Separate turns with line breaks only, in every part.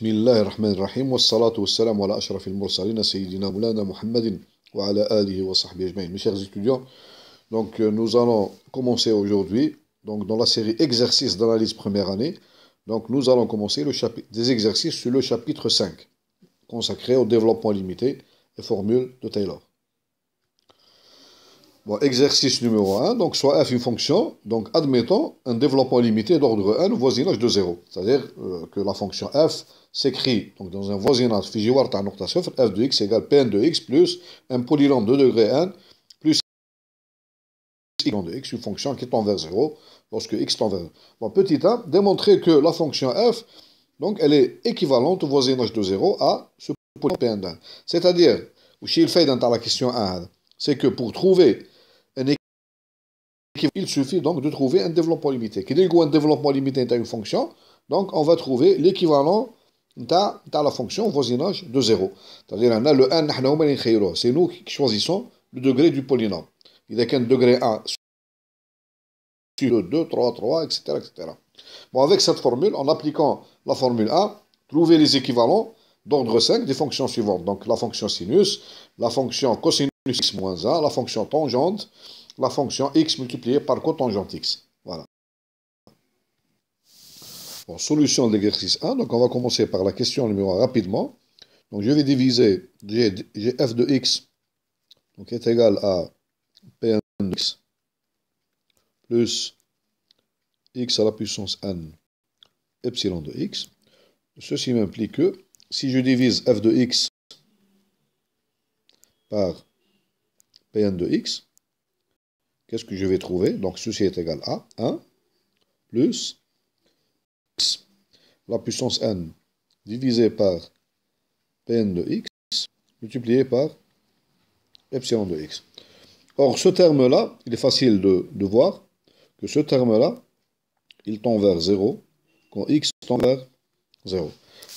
Mes chers étudiants, donc euh, nous allons commencer aujourd'hui donc dans la série exercices d'analyse première année donc nous allons commencer le des exercices sur le chapitre 5 consacré au développement limité et formule de Taylor Bon, exercice numéro 1, donc soit f une fonction, donc admettons un développement limité d'ordre 1 au voisinage de 0. C'est-à-dire euh, que la fonction f s'écrit donc dans un voisinage f de x égale pn de x plus un polynôme de degré 1 plus de x, une fonction qui tend vers 0 lorsque x tend vers 0. Bon, petit 1, démontrer que la fonction f, donc elle est équivalente au voisinage de 0 à ce polynôme pn de 1. C'est-à-dire, il fait dans la question 1, c'est que pour trouver il suffit donc de trouver un développement limité. y a un développement limité une fonction Donc on va trouver l'équivalent à la fonction voisinage de 0. C'est-à-dire on a le 1, c'est nous qui choisissons le degré du polynôme. Il n'y a qu'un degré 1 sur 2, 3, 3, etc., Bon, avec cette formule, en appliquant la formule A, trouver les équivalents d'ordre 5 des fonctions suivantes. Donc la fonction sinus, la fonction cosinus x-1, la fonction tangente, la fonction x multipliée par cotangente x. Voilà. Bon, solution de l'exercice 1. Donc, on va commencer par la question numéro 1 rapidement. Donc, je vais diviser j'ai f de x donc, est égal à Pn de x plus x à la puissance n epsilon de x. Ceci m'implique que si je divise f de x par Pn de x, qu'est-ce que je vais trouver Donc ceci est égal à 1 plus x, la puissance n, divisé par pn de x, multiplié par epsilon de x. Or, ce terme-là, il est facile de, voir que ce terme-là, il tend vers 0, quand x tend vers 0.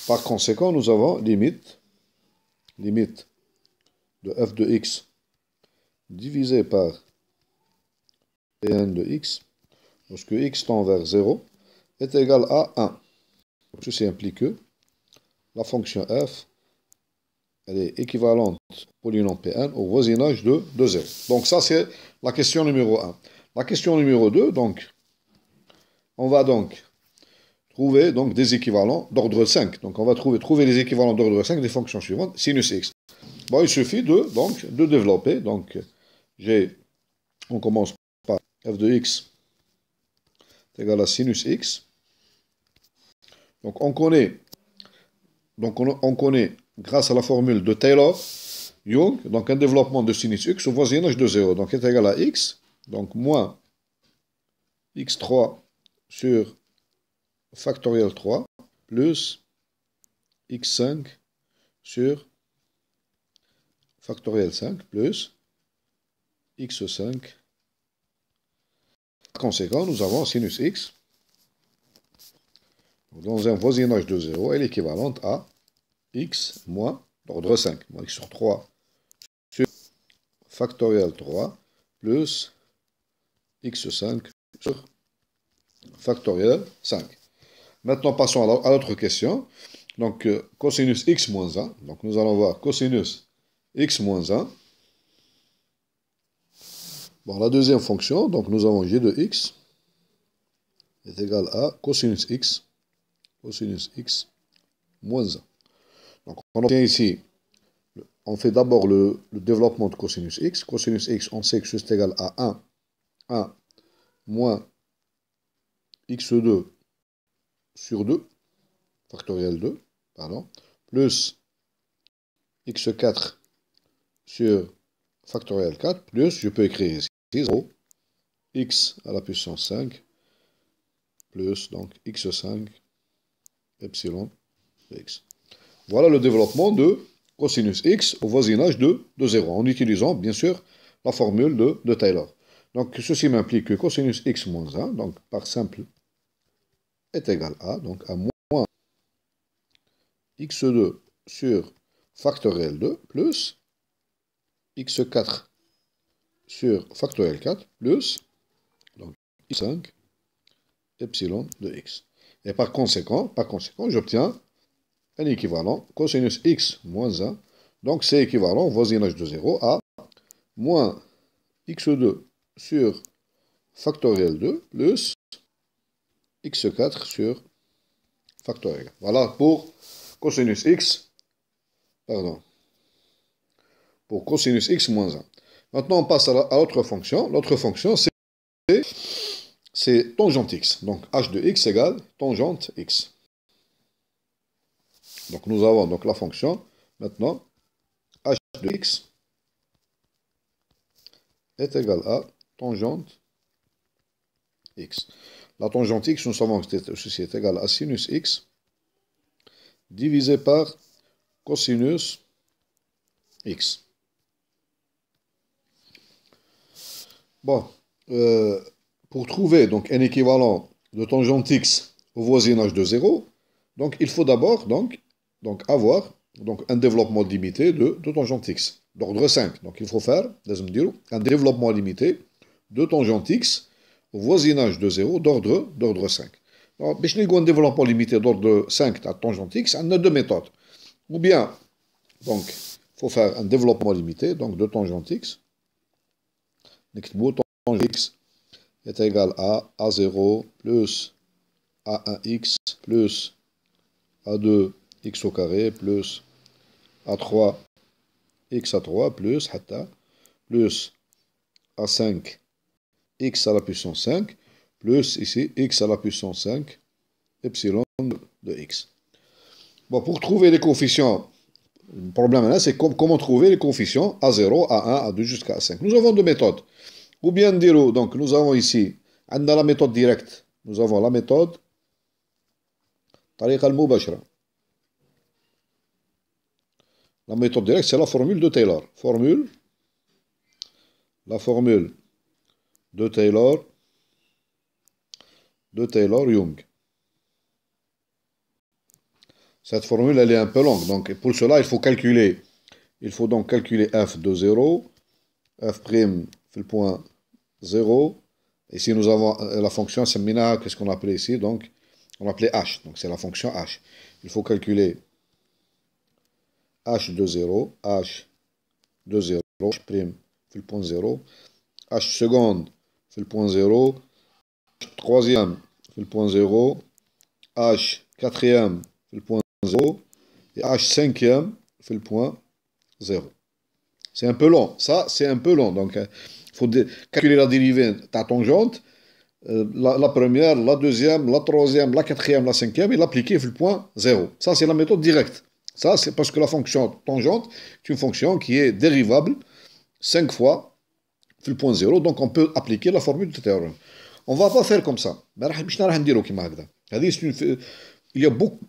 Par conséquent, nous avons limite, limite de f de x divisé par Pn de x, lorsque x tend vers 0, est égal à 1. Ceci implique que la fonction f elle est équivalente au polynôme Pn au voisinage de, 2, 0. Donc ça, c'est la question numéro 1. La question numéro 2, donc, on va donc trouver donc, des équivalents d'ordre 5. Donc on va trouver, trouver les équivalents d'ordre 5 des fonctions suivantes, sinus x. Bon, il suffit de, donc, de développer. Donc j'ai, on commence f de x est égal à sinus x. Donc on connaît, donc on, connaît grâce à la formule de Taylor, Young, donc un développement de sinus x au voisinage de 0, donc est égal à x, donc moins x3 sur factoriel 3 plus x5 sur factoriel 5 plus x5 conséquent, nous avons sinus x dans un voisinage de 0 est équivalente à x moins l'ordre 5, moins x sur 3 sur factoriel 3 plus x5 sur factoriel 5. Maintenant, passons à l'autre question. Donc, euh, cosinus x moins 1. Donc, nous allons voir cosinus x moins 1 Bon, la deuxième fonction, donc nous avons g de x est égal à cosinus x, cosinus x moins 1. Donc on obtient ici, on fait d'abord le, le, développement de cosinus x. Cosinus x, on sait que c'est égal à 1, 1 moins x2 sur 2, factoriel 2, pardon, plus x4 sur factoriel 4, plus je peux écrire ici 0, x à la puissance 5, plus donc x5, epsilon x. Voilà le développement de cosinus x au voisinage de, 0, en utilisant bien sûr la formule de, Taylor. Donc ceci m'implique que cosinus x moins 1, donc par simple, est égal à, donc à moins x2 sur factoriel 2 plus x4 sur factoriel 4 plus donc, 5 epsilon de x. Et par conséquent, par conséquent, j'obtiens un équivalent cosinus x moins 1. Donc c'est équivalent voisinage de 0 à moins x2 sur factoriel 2 plus x4 sur factoriel. Voilà pour cosinus x, pardon, pour cosinus x moins 1. Maintenant, on passe à l'autre fonction. L'autre fonction, c'est tangente x. Donc, h de x égale tangente x. Donc, nous avons donc la fonction, maintenant, h de x est égal à tangente x. La tangente x, nous savons que ceci est égal à sinus x divisé par cosinus x. Bon, euh, pour trouver donc un équivalent de tangente x au voisinage de 0, donc il faut d'abord donc, donc avoir donc un développement limité de, de tangente x, d'ordre 5. Donc il faut faire, un développement limité de tangente x au voisinage de 0 d'ordre d'ordre 5. Alors, si un développement limité d'ordre 5 à tangente x, on a deux méthodes. Ou bien, donc, il faut faire un développement limité donc de tangente x le bouton x est égal à a0 plus a1x plus a2x au carré plus a3 x à 3 plus hatta plus a5 x à la puissance 5 plus ici x à la puissance 5 epsilon de x. Bon, pour trouver les coefficients le problème là, c'est comment trouver les coefficients a 0, a 1, a 2, jusqu'à a 5. Nous avons deux méthodes. Ou bien dire, oh, donc nous avons ici, dans la méthode directe. Nous avons la méthode al المباشرة La méthode directe, c'est la formule de Taylor. Formule. La formule de Taylor. De Taylor-Young cette formule elle est un peu longue. Donc pour cela, il faut calculer. Il faut donc calculer f de 0, f' fait le point 0. Ici, nous avons euh, la fonction Semina, qu'est-ce qu'on appelait ici Donc, on appelait h. Donc, c'est la fonction h. Il faut calculer h de 0, h de 0, h' fait le point 0, h seconde fait le point 0, h troisième fait le point 0, h quatrième fait le point 0 et H cinquième fait le point 0. C'est un peu long. Ça, c'est un peu long. Donc, il hein, faut calculer la dérivée, ta tangente, euh, la, première, la deuxième, la troisième, la quatrième, la cinquième, et l'appliquer fait le point 0. Ça, c'est la méthode directe. Ça, c'est parce que la fonction tangente est une fonction qui est dérivable 5 fois fait le point 0. Donc, on peut appliquer la formule de théorème. On ne va pas faire comme ça. Il y a beaucoup,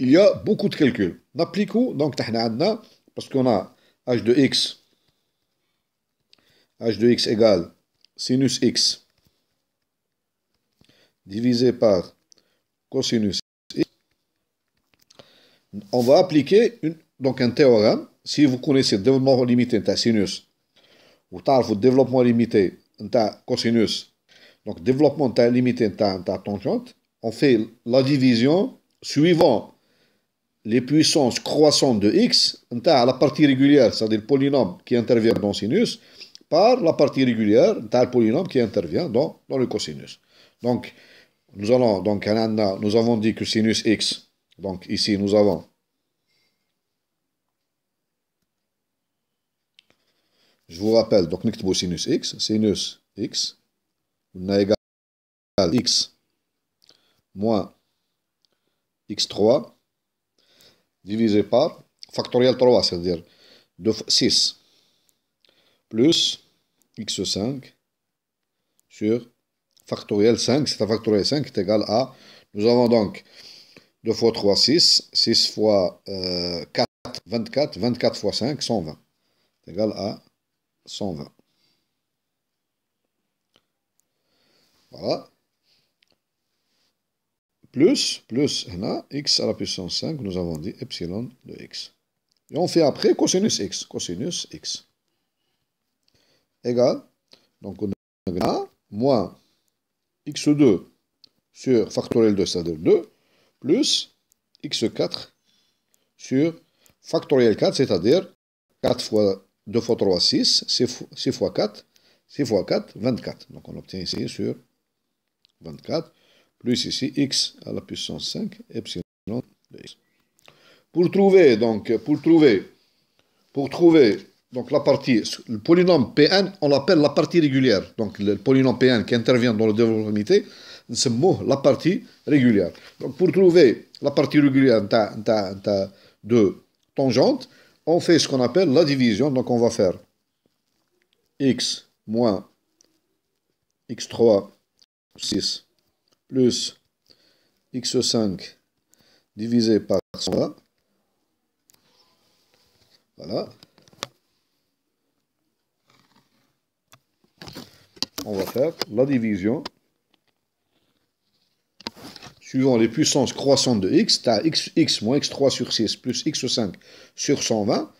il y a beaucoup de calculs. applique donc parce qu'on a h de x h de x égale sinus x divisé par cosinus x. On va appliquer une, donc un théorème. Si vous connaissez le développement limité de sinus, ou le développement limité de cosinus, donc développement limité de tangente, on fait la division suivant les puissances croissantes de x, la partie régulière, c'est-à-dire le polynôme qui intervient dans sinus, par la partie régulière, le polynôme qui intervient dans, le cosinus. Donc, nous, allons, donc, nous avons dit que sinus x, donc ici nous avons Je vous rappelle, donc nous sinus x, sinus x, on a égal x moins x3 divisé par factoriel 3, c'est-à-dire 6 plus x5 sur factoriel 5, c'est un factoriel 5 qui est égal à, nous avons donc 2 fois 3, 6, 6 fois 4, 24, 24 fois 5, 120, c'est égal à 120. Voilà, plus, plus, là, x à la puissance 5, nous avons dit epsilon de x. Et on fait après cosinus x, cosinus x. Égal, donc on a moins x2 sur factoriel 2, c'est-à-dire 2, plus x4 sur factoriel 4, c'est-à-dire 4 fois 2 fois 3, 6, 6, 6 fois 4, 6 fois 4, 24. Donc on obtient ici sur 24 plus ici x à la puissance 5, epsilon de x. Pour trouver, donc, pour trouver, pour trouver donc la partie, le polynôme Pn, on l'appelle la partie régulière. Donc le polynôme Pn qui intervient dans le développement limité, mot, la partie régulière. Donc pour trouver la partie régulière de tangente, on fait ce qu'on appelle la division. Donc on va faire x moins x3 6 plus x5 divisé par 120. Voilà. On va faire la division. Suivant les puissances croissantes de x, tu as x, x moins x3 sur 6 plus x5 sur 120.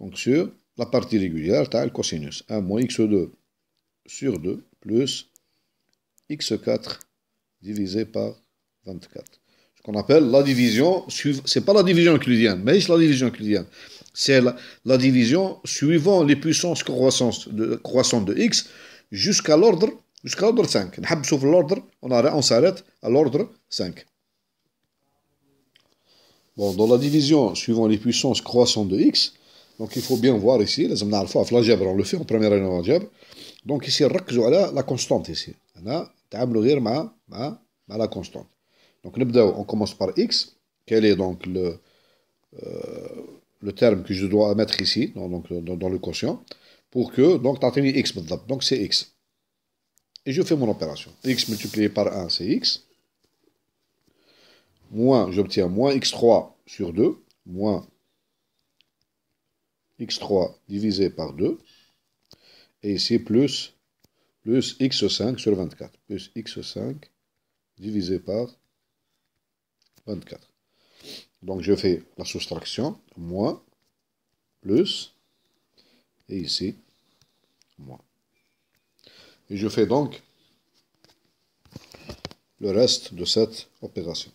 Donc sur la partie régulière, tu as le cosinus. 1 moins x2 sur 2 plus x4 divisé par 24. Ce qu'on appelle la division, c'est pas la division euclidienne, mais c'est la division euclidienne. C'est la, division suivant les puissances croissantes de, de x jusqu'à l'ordre jusqu'à l'ordre 5. on, s'arrête à l'ordre 5. Bon, dans la division suivant les puissances croissantes de x, donc il faut bien voir ici, les on le fait en première année en Donc ici, la constante ici à la constante. Donc on commence par x. Quel est donc le, euh, le terme que je dois mettre ici, dans, le quotient, pour que donc x Donc c'est x. Et je fais mon opération. x multiplié par 1, c'est x. Moins, j'obtiens moins x3 sur 2, moins x3 divisé par 2. Et ici plus plus x5 sur 24, plus x5 divisé par 24. Donc je fais la soustraction, moins, plus, et ici, moins. Et je fais donc le reste de cette opération.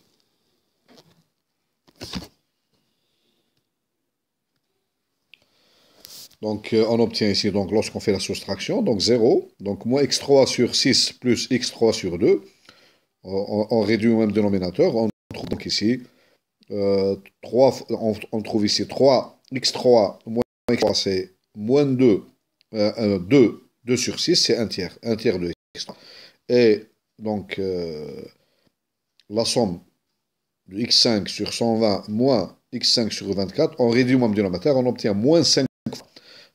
Donc, euh, on obtient ici, donc, lorsqu'on fait la soustraction, donc 0. Donc, moins x3 sur 6 plus x3 sur 2. On, réduit au même dénominateur. On trouve donc ici, 3, euh, on, trouve ici 3, x3 moins x3, c'est moins 2. 2, 2 sur 6, c'est 1 tiers. 1 tiers de x3. Et donc, euh, la somme de x5 sur 120 moins x5 sur 24, on réduit au même dénominateur, on obtient moins 5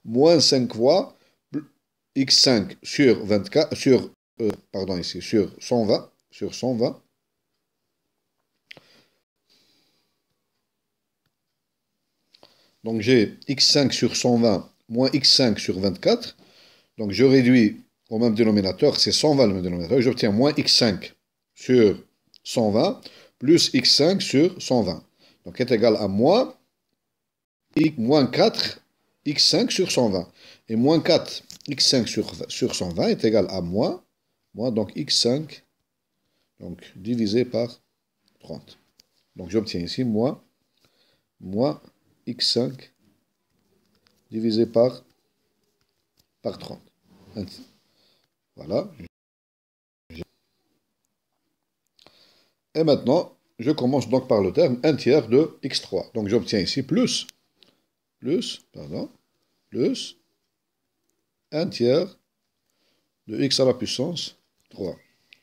moins 5 fois x5 sur 24, sur, euh, pardon ici, sur 120, sur 120, Donc j'ai x5 sur 120 moins x5 sur 24. Donc je réduis au même dénominateur, c'est 120 le même dénominateur, j'obtiens moins x5 sur 120 plus x5 sur 120. Donc est égal à moins, moins 4 x5 sur 120. Et moins 4, x5 sur, 120 est égal à moins, moins donc x5, donc divisé par 30. Donc j'obtiens ici moins, moins x5 divisé par, par 30. Voilà. Et maintenant, je commence donc par le terme 1 tiers de x3. Donc j'obtiens ici plus plus, pardon, plus un tiers de x à la puissance 3.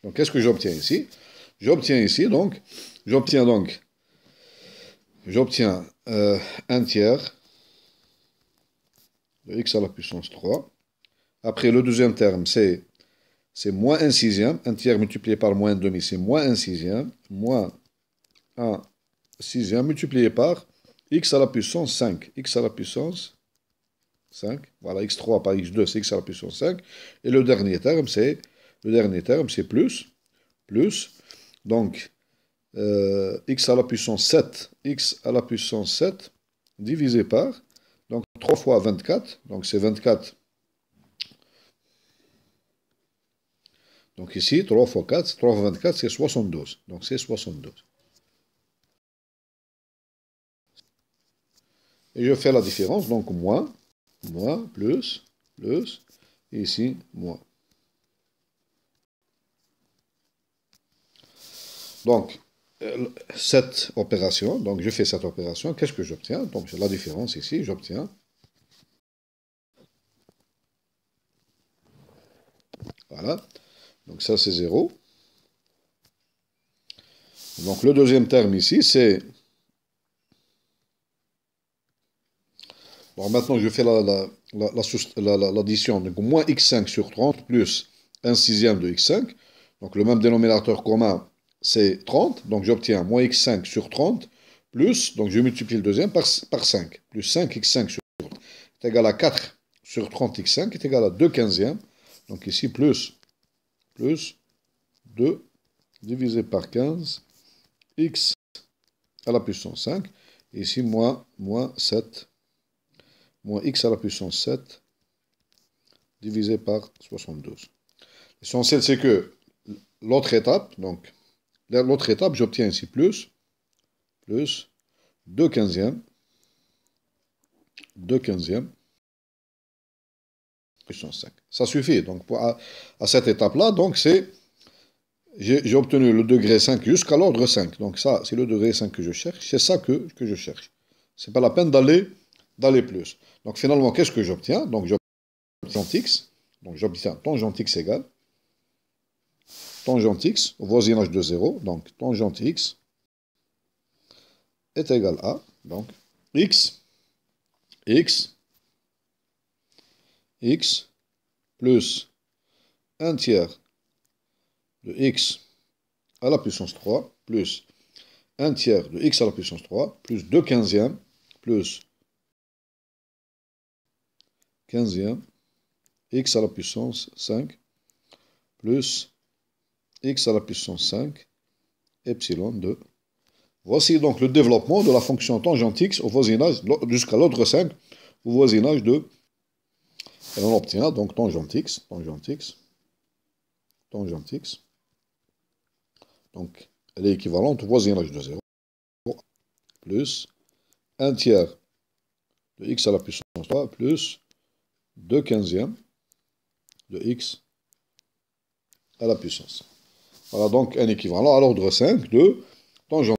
Donc, qu'est-ce que j'obtiens ici J'obtiens ici, donc, j'obtiens donc, j'obtiens 1 euh, tiers de x à la puissance 3. Après, le deuxième terme, c'est c'est moins 1 sixième, 1 tiers multiplié par moins 1 demi, c'est moins 1 sixième, moins 1 sixième multiplié par x à la puissance 5. x à la puissance 5. Voilà, x3 par x2, c'est x à la puissance 5. Et le dernier terme, c'est le dernier terme, c'est plus. Plus. Donc, euh, x à la puissance 7. x à la puissance 7 divisé par. Donc, 3 fois 24. Donc, c'est 24. Donc, ici, 3 fois 4, 3 fois 24, c'est 72. Donc, c'est 72. Et je fais la différence, donc moins, moins, plus, plus, et ici, moins. Donc, euh, cette opération, donc je fais cette opération, qu'est-ce que j'obtiens Donc, la différence ici, j'obtiens Voilà. Donc ça, c'est 0. Donc le deuxième terme ici, c'est maintenant, je fais l'addition. La, donc, moins x5 sur 30 plus 1 sixième de x5. Donc, le même dénominateur commun, c'est 30. Donc, j'obtiens moins x5 sur 30 plus, donc je multiplie le deuxième par, 5. Plus 5x5 sur 30 est égal à 4 sur 30x5 est égal à 2 quinzièmes. Donc, ici, plus, plus 2 divisé par 15 x à la puissance 5. Et ici, moins 7 moins x à la puissance 7 divisé par 72. L'essentiel, c'est que l'autre étape, donc l'autre étape, j'obtiens ici plus, plus 2 quinzièmes, 2 quinzièmes, puissance 5. Ça suffit. Donc, à, cette étape-là, donc c'est j'ai obtenu le degré 5 jusqu'à l'ordre 5. Donc ça, c'est le degré 5 que je cherche. C'est ça que, que je cherche. C'est pas la peine d'aller d'aller plus. Donc finalement, qu'est-ce que j'obtiens Donc j'obtiens x, donc j'obtiens tangente x égale tangente x au voisinage de 0, donc tangente x est égal à, donc x, x, x plus 1 tiers de x à la puissance 3, plus 1 tiers de x à la puissance 3, plus 2 quinzièmes, plus 15e, x à la puissance 5 plus x à la puissance 5 epsilon 2. Voici donc le développement de la fonction tangente x au voisinage jusqu'à l'autre 5 au voisinage de et on obtient donc tangente x, tangente x, tangente x. Donc elle est équivalente au voisinage de 0 plus 1 tiers de x à la puissance 3 plus 2 quinzièmes de x à la puissance. Voilà donc un équivalent à l'ordre 5 de tangente.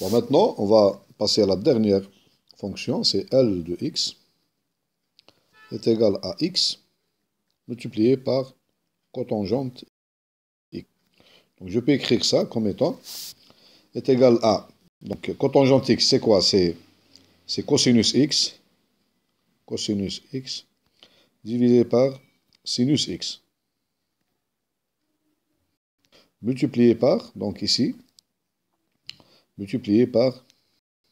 Bon, maintenant, on va passer à la dernière fonction, c'est L de x est égal à x multiplié par cotangente x. Donc je peux écrire ça comme étant est égal à, donc cotangente x c'est quoi C'est cosinus x cosinus x divisé par sinus x. Multiplié par, donc ici, multiplié par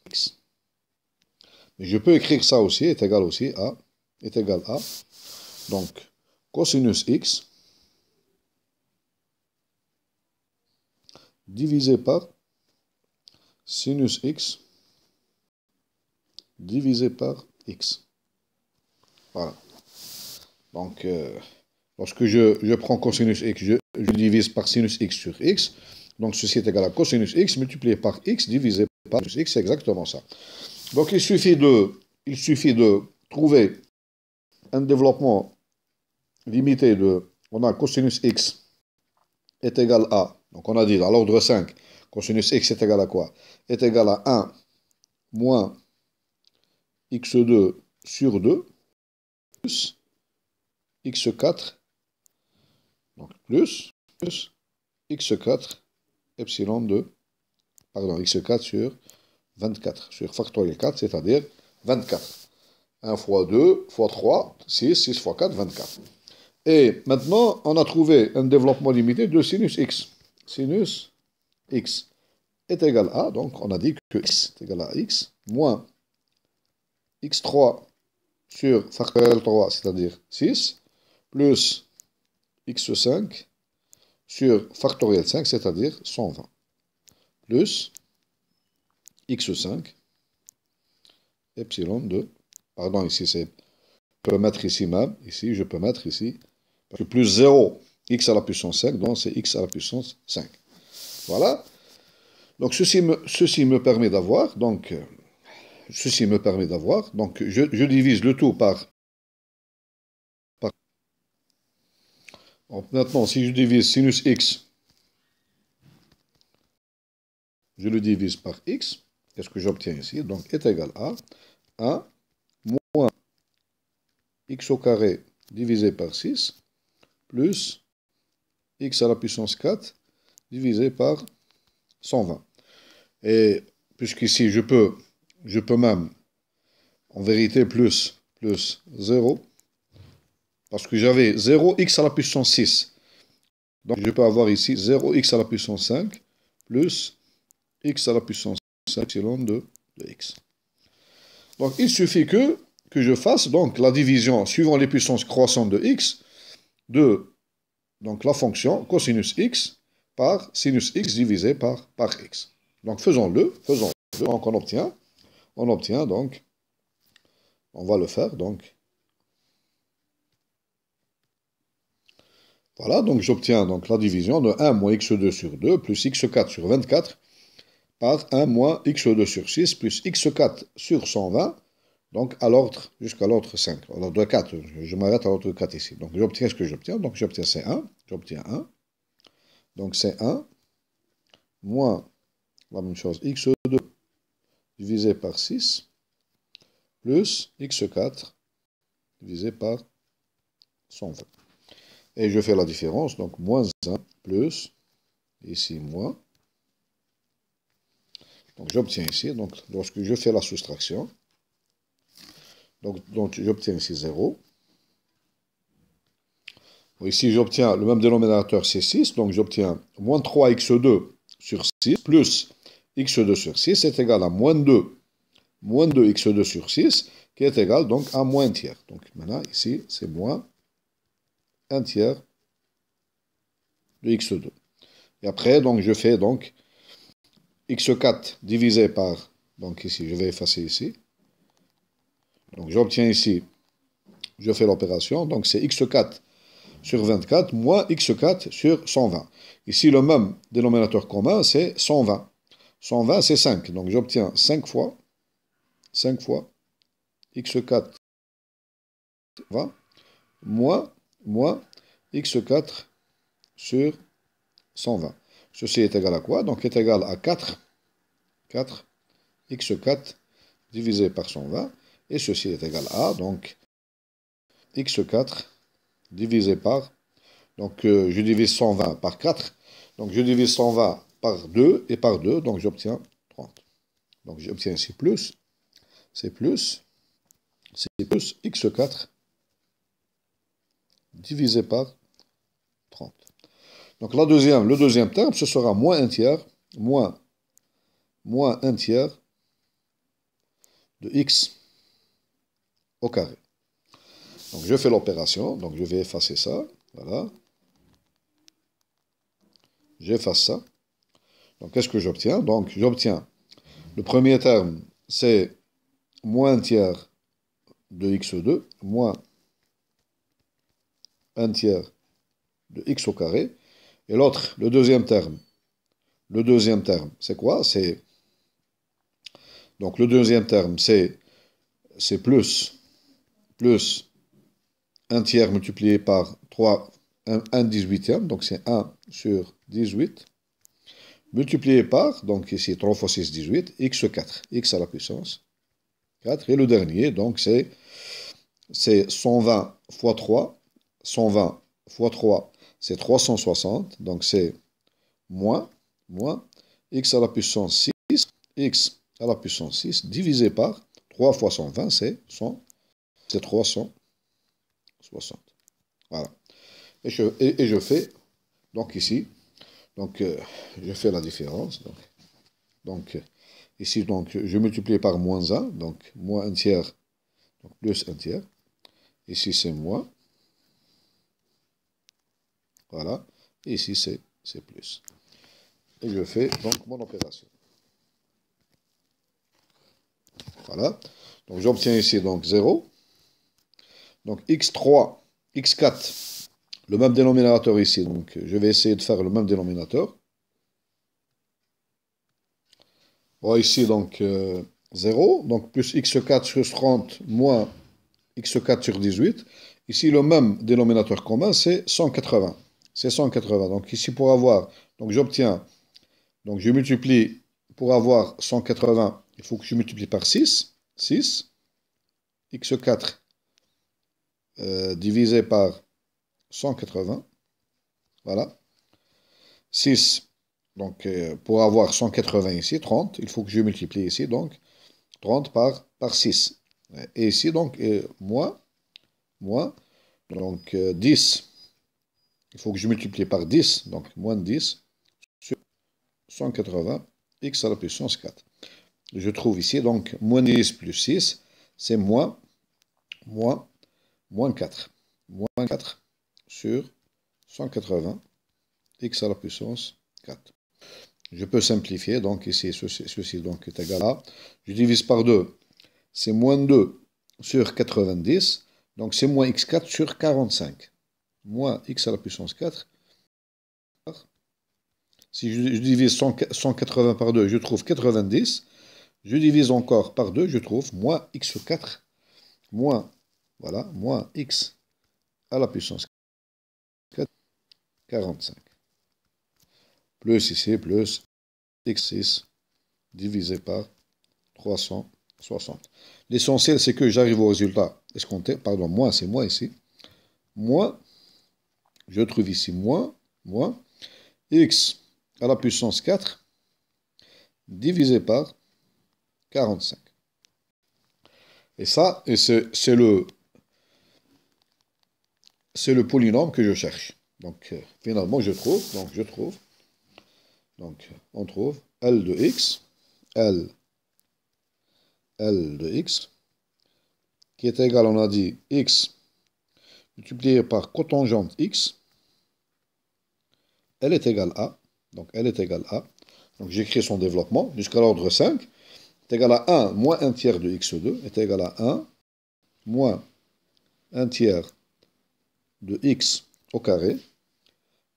x. Mais je peux écrire ça aussi, est égal aussi à, est égal à, donc cosinus x divisé par sinus x divisé par x. Donc, euh, lorsque je, prends cosinus x, je, divise par sinus x sur x. Donc, ceci est égal à cosinus x multiplié par x divisé par x, c'est exactement ça. Donc, il suffit de, il suffit de trouver un développement limité de... On a cosinus x est égal à... Donc, on a dit à l'ordre 5, cosinus x est égal à quoi Est égal à 1 moins x2 sur 2 plus x4, donc plus, plus x4, epsilon 2, pardon, x4 sur 24, sur factoriel 4, c'est-à-dire 24. 1 fois 2 fois 3, 6, 6 fois 4, 24. Et maintenant, on a trouvé un développement limité de sinus x. Sinus x est égal à, donc on a dit que x est égal à x moins x3 sur factoriel 3, c'est-à-dire 6, plus x5 sur factoriel 5, c'est-à-dire 120, plus x5, epsilon 2, pardon, ici c'est, je peux mettre ici même, ici je peux mettre ici, parce que plus 0, x à la puissance 5, donc c'est x à la puissance 5. Voilà. Donc ceci me, ceci me permet d'avoir, donc, ceci me permet d'avoir. Donc je, divise le tout par... maintenant, si je divise sinus x, je le divise par x. Qu'est-ce que j'obtiens ici Donc est égal à 1 moins x au carré divisé par 6 plus x à la puissance 4 divisé par 120. Et puisqu'ici, je peux je peux même, en vérité, plus, plus 0, parce que j'avais 0x à la puissance 6. Donc je peux avoir ici 0x à la puissance 5, plus x à la puissance 5, epsilon de, x. Donc il suffit que, que je fasse donc, la division suivant les puissances croissantes de x de donc, la fonction cosinus x par sinus x divisé par, par x. Donc faisons-le, faisons-le, donc on obtient on obtient donc, on va le faire donc. Voilà, donc j'obtiens donc la division de 1 moins x2 sur 2 plus x4 sur 24 par 1 moins x2 sur 6 plus x4 sur 120, donc à l'ordre, jusqu'à l'ordre 5, à l'ordre 4, je m'arrête à l'ordre 4 ici. Donc j'obtiens ce que j'obtiens, donc j'obtiens C1, j'obtiens 1, donc C1 moins la même chose, x2 divisé par 6 plus x4 divisé par 120. Et je fais la différence, donc moins 1 plus, ici moins. Donc j'obtiens ici, donc lorsque je fais la soustraction, donc, donc j'obtiens ici 0. Ici j'obtiens le même dénominateur, c'est 6, donc j'obtiens moins 3x2 sur 6 plus x2 sur 6 est égal à moins 2, moins 2 x2 sur 6, qui est égal donc à moins 1 tiers. Donc maintenant, ici, c'est moins 1 tiers de x2. Et après, donc, je fais donc x4 divisé par, donc ici, je vais effacer ici. Donc j'obtiens ici, je fais l'opération, donc c'est x4 sur 24 moins x4 sur 120. Ici, le même dénominateur commun, c'est 120. 120, c'est 5. Donc j'obtiens 5 fois, 5 fois, x4, 20, moins, x4 sur 120. Ceci est égal à quoi Donc est égal à 4, 4, x4 divisé par 120. Et ceci est égal à, donc, x4 divisé par, donc euh, je divise 120 par 4. Donc je divise 120 par 2 et par 2, donc j'obtiens 30. Donc j'obtiens C+, plus, C plus X4 divisé par 30. Donc deuxième, le deuxième terme, ce sera moins un tiers, moins, moins un tiers de X au carré. Donc je fais l'opération, donc je vais effacer ça, voilà. J'efface ça. Donc, qu'est-ce que j'obtiens Donc, j'obtiens le premier terme, c'est moins un tiers de x2 moins un tiers de x au carré. Et l'autre, le deuxième terme, le deuxième terme, c'est quoi C'est donc le deuxième terme, c'est c'est plus plus un tiers multiplié par 3 1 18e. donc c'est 1 sur 18 multiplié par, donc ici 3 fois 6, 18, x4, x à la puissance 4. Et le dernier, donc c'est 120 fois 3, 120 fois 3, c'est 360, donc c'est moins, moins x à la puissance 6, x à la puissance 6, divisé par 3 fois 120, c'est 360. Voilà. Et je, et je fais, donc ici, donc, euh, je fais la différence. Donc, euh, ici, donc, je multiplie par moins 1, donc moins un tiers, donc plus un tiers. Ici, c'est moins. Voilà. Et ici, c'est plus. Et je fais donc mon opération. Voilà. Donc, j'obtiens ici donc 0. Donc, x3, x4 le même dénominateur ici. Donc, je vais essayer de faire le même dénominateur. voit ici, donc, 0. Euh, donc, plus x4 sur 30 moins x4 sur 18. Ici, le même dénominateur commun, c'est 180. C'est 180. Donc, ici, pour avoir... Donc, j'obtiens... Donc, je multiplie... Pour avoir 180, il faut que je multiplie par 6. 6. x4 divisé par 180. Voilà. 6. Donc, euh, pour avoir 180 ici, 30, il faut que je multiplie ici, donc 30 par, par 6. Et ici, donc, moins, euh, moins, donc 10. Euh, il faut que je multiplie par 10, donc moins 10 sur 180, x à la puissance 4. Je trouve ici, donc, moins 10 plus 6, c'est moins, moins, moins 4. Moins 4 sur 180 x à la puissance 4. Je peux simplifier, donc ici, ceci, donc est égal à, je divise par 2, c'est moins 2 sur 90, donc c'est moins x4 sur 45, moins x à la puissance 4. Si je, divise 180 par 2, je trouve 90, je divise encore par 2, je trouve moins x4, voilà, moins x à la puissance 4. 45. Plus ici, plus x6 divisé par 360. L'essentiel, c'est que j'arrive au résultat escompté. Pardon, moi, c'est moi ici. Moi, je trouve ici moins, moins x à la puissance 4 divisé par 45. Et ça, et c'est le, le polynôme que je cherche. Donc, euh, finalement, je trouve, donc je trouve, donc on trouve L de x, L, L de x, qui est égal, on a dit, x multiplié par cotangente x, elle est égale à, donc elle est égale à, donc j'écris son développement jusqu'à l'ordre 5, est égal à 1 moins 1 tiers de x2, est égal à 1 moins 1 tiers de x au carré,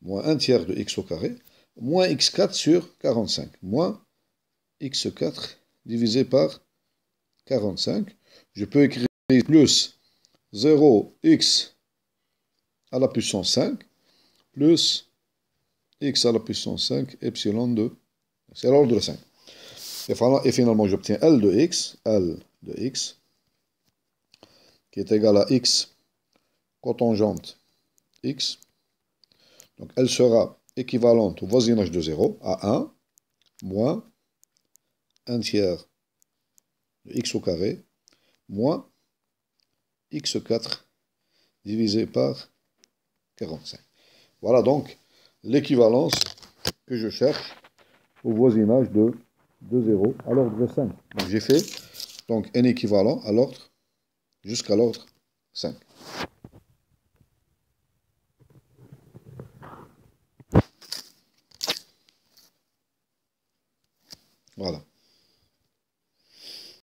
moins 1 tiers de x au carré, moins x4 sur 45, moins x4 divisé par 45. Je peux écrire plus 0x à la puissance 5 plus x à la puissance 5 epsilon 2. C'est l'ordre de 5. Et finalement, j'obtiens L de x, L de x, qui est égal à x cotangente x. Donc elle sera équivalente au voisinage de 0 à 1 moins 1 tiers de x au carré moins x4 divisé par 45. Voilà donc l'équivalence que je cherche au voisinage de, 0 à l'ordre de 5. j'ai fait donc, un équivalent à l'ordre jusqu'à l'ordre 5. Vai